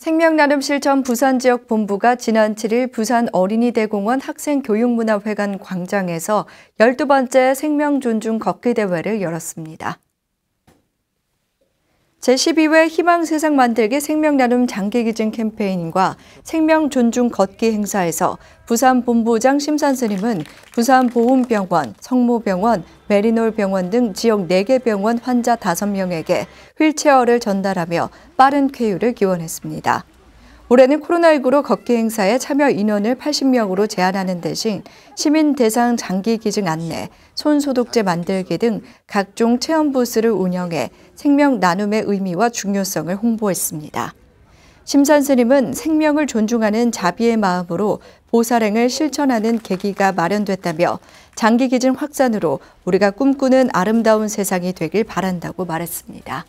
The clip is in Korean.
생명나눔 실천 부산지역본부가 지난 7일 부산 어린이대공원 학생교육문화회관 광장에서 12번째 생명존중 걷기 대회를 열었습니다. 제12회 희망 세상 만들기 생명 나눔 장기 기증 캠페인과 생명 존중 걷기 행사에서 부산 본부장 심산스님은 부산 보훈병원, 성모병원, 메리놀병원 등 지역 4개 병원 환자 5명에게 휠체어를 전달하며 빠른 쾌유를 기원했습니다. 올해는 코로나19로 걷기 행사에 참여 인원을 80명으로 제한하는 대신 시민 대상 장기 기증 안내, 손 소독제 만들기 등 각종 체험 부스를 운영해 생명 나눔의 의미와 중요성을 홍보했습니다. 심산 스님은 생명을 존중하는 자비의 마음으로 보살행을 실천하는 계기가 마련됐다며 장기 기증 확산으로 우리가 꿈꾸는 아름다운 세상이 되길 바란다고 말했습니다.